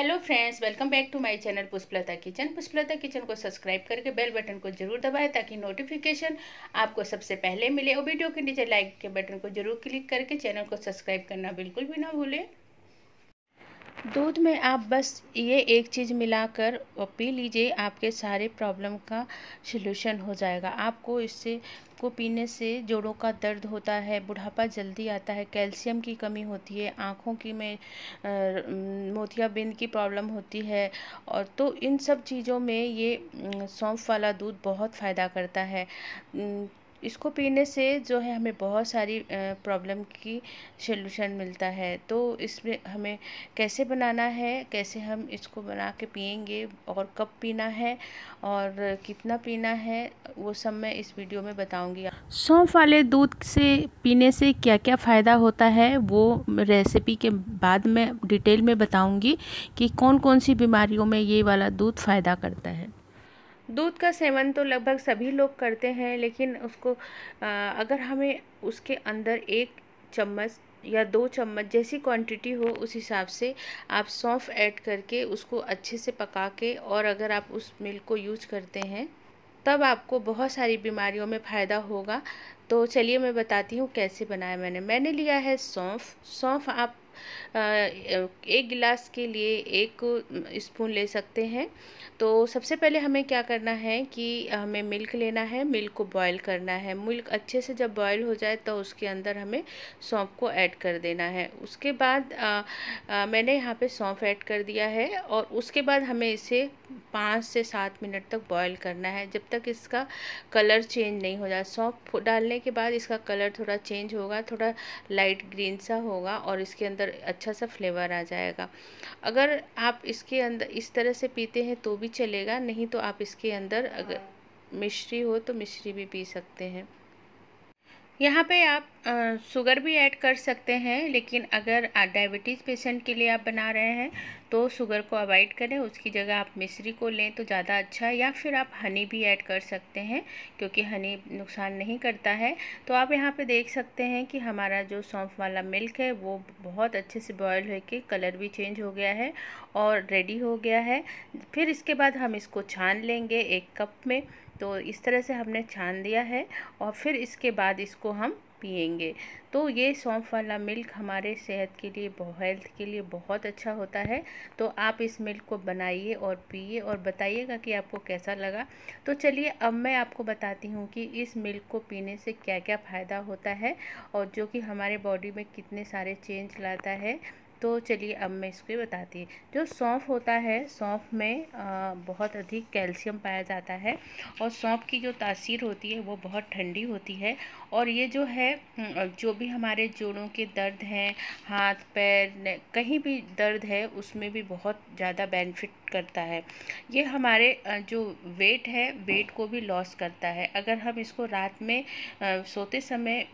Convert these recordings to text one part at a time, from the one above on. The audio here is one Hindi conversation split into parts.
Hello friends welcome back to my channel Pushpalata kitchen Pushpalata kitchen को सब्सक्राइब करके बेल बटन को जरूर दबाएं ताकि नोटिफिकेशन आपको सबसे पहले मिले और वीडियो के नीचे लाइक के बटन को जरूर क्लिक करके चैनल को सब्सक्राइब करना बिल्कुल भी ना भूलें दूध में आप बस ये एक चीज़ मिलाकर पी लीजिए आपके सारे प्रॉब्लम का सलूशन हो जाएगा आपको इससे को पीने से जोड़ों का दर्द होता है बुढ़ापा जल्दी आता है कैल्शियम की कमी होती है आँखों की में मोतियाबिंद की प्रॉब्लम होती है और तो इन सब चीज़ों में ये सौंफ वाला दूध बहुत फ़ायदा करता है इसको पीने से जो है हमें बहुत सारी प्रॉब्लम की सोल्यूशन मिलता है तो इसमें हमें कैसे बनाना है कैसे हम इसको बना के पियेंगे और कब पीना है और कितना पीना है वो सब मैं इस वीडियो में बताऊंगी सौंफ वाले दूध से पीने से क्या क्या फ़ायदा होता है वो रेसिपी के बाद मैं डिटेल में बताऊँगी कि कौन कौन सी बीमारियों में ये वाला दूध फ़ायदा करता है दूध का सेवन तो लगभग सभी लोग करते हैं लेकिन उसको अगर हमें उसके अंदर एक चम्मच या दो चम्मच जैसी क्वांटिटी हो उस हिसाब से आप सौंफ ऐड करके उसको अच्छे से पका के और अगर आप उस मिल्क को यूज करते हैं तब आपको बहुत सारी बीमारियों में फ़ायदा होगा तो चलिए मैं बताती हूँ कैसे बनाया मैंने मैंने लिया है सौंफ सौंफ आप एक गिलास के लिए एक स्पून ले सकते हैं तो सबसे पहले हमें क्या करना है कि हमें मिल्क लेना है मिल्क को बॉयल करना है मिल्क अच्छे से जब बॉयल हो जाए तो उसके अंदर हमें सौंफ को ऐड कर देना है उसके बाद आ, आ, मैंने यहाँ पे सौंफ ऐड कर दिया है और उसके बाद हमें इसे पाँच से सात मिनट तक बॉईल करना है जब तक इसका कलर चेंज नहीं हो जाए सौंफ डालने के बाद इसका कलर थोड़ा चेंज होगा थोड़ा लाइट ग्रीन सा होगा और इसके अंदर अच्छा सा फ्लेवर आ जाएगा अगर आप इसके अंदर इस तरह से पीते हैं तो भी चलेगा नहीं तो आप इसके अंदर अगर हाँ। मिश्री हो तो मिश्री भी पी सकते हैं यहाँ पे आप शुगर भी ऐड कर सकते हैं लेकिन अगर डायबिटीज़ पेशेंट के लिए आप बना रहे हैं तो शुगर को अवॉइड करें उसकी जगह आप मिश्री को लें तो ज़्यादा अच्छा है या फिर आप हनी भी ऐड कर सकते हैं क्योंकि हनी नुकसान नहीं करता है तो आप यहाँ पे देख सकते हैं कि हमारा जो सौंफ वाला मिल्क है वो बहुत अच्छे से बॉयल होकर कलर भी चेंज हो गया है और रेडी हो गया है फिर इसके बाद हम इसको छान लेंगे एक कप में तो इस तरह से हमने छान दिया है और फिर इसके बाद इसको हम पियेंगे तो ये सौंफ वाला मिल्क हमारे सेहत के लिए हेल्थ के लिए बहुत अच्छा होता है तो आप इस मिल्क को बनाइए और पिए और बताइएगा कि आपको कैसा लगा तो चलिए अब मैं आपको बताती हूँ कि इस मिल्क को पीने से क्या क्या फ़ायदा होता है और जो कि हमारे बॉडी में कितने सारे चेंज लाता है तो चलिए अब मैं इसको बताती हूँ जो सौंफ होता है सौंफ में बहुत अधिक कैल्शियम पाया जाता है और सौंफ की जो तासीर होती है वो बहुत ठंडी होती है और ये जो है जो भी हमारे जोड़ों के दर्द हैं हाथ पैर कहीं भी दर्द है उसमें भी बहुत ज़्यादा बेनिफिट करता है ये हमारे जो वेट है वेट को भी लॉस करता है अगर हम इसको रात में सोते समय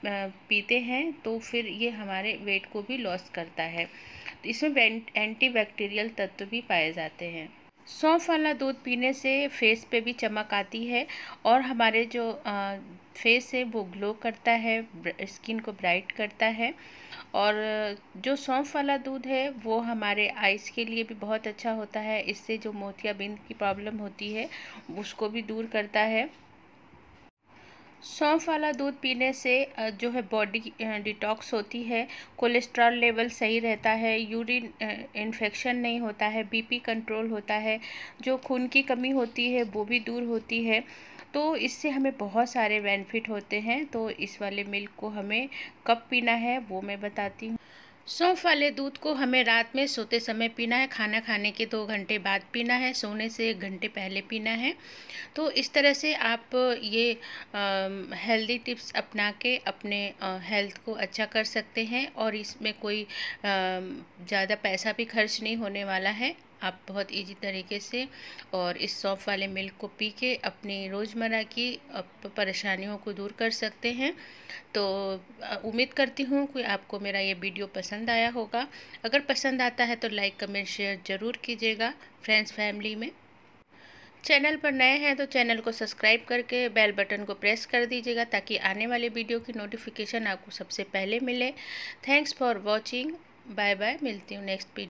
पीते हैं तो फिर ये हमारे वेट को भी लॉस करता है इसमें एंटी बैक्टीरियल तत्व भी पाए जाते हैं सौंफ वाला दूध पीने से फेस पे भी चमक आती है और हमारे जो आ, फेस है वो ग्लो करता है स्किन को ब्राइट करता है और जो सौंफ वाला दूध है वो हमारे आइज़ के लिए भी बहुत अच्छा होता है इससे जो मोतियाबिंद की प्रॉब्लम होती है उसको भी दूर करता है सौंफ वाला दूध पीने से जो है बॉडी डिटॉक्स होती है कोलेस्ट्रॉल लेवल सही रहता है यूरिन इन्फेक्शन नहीं होता है बीपी कंट्रोल होता है जो खून की कमी होती है वो भी दूर होती है तो इससे हमें बहुत सारे बेनिफिट होते हैं तो इस वाले मिल्क को हमें कब पीना है वो मैं बताती हूँ सौंफ वाले दूध को हमें रात में सोते समय पीना है खाना खाने के दो घंटे बाद पीना है सोने से एक घंटे पहले पीना है तो इस तरह से आप ये हेल्दी टिप्स अपना के अपने हेल्थ को अच्छा कर सकते हैं और इसमें कोई ज़्यादा पैसा भी खर्च नहीं होने वाला है आप बहुत इजी तरीके से और इस सौंफ वाले मिल्क को पी के अपनी रोज़मर्रा की परेशानियों को दूर कर सकते हैं तो उम्मीद करती हूँ कि आपको मेरा ये वीडियो पसंद आया होगा अगर पसंद आता है तो लाइक कमेंट शेयर ज़रूर कीजिएगा फ्रेंड्स फैमिली में चैनल पर नए हैं तो चैनल को सब्सक्राइब करके बेल बटन को प्रेस कर दीजिएगा ताकि आने वाले वीडियो की नोटिफिकेशन आपको सबसे पहले मिले thanks for watching bye bye मिलती हूँ नेक्स्ट वीडियो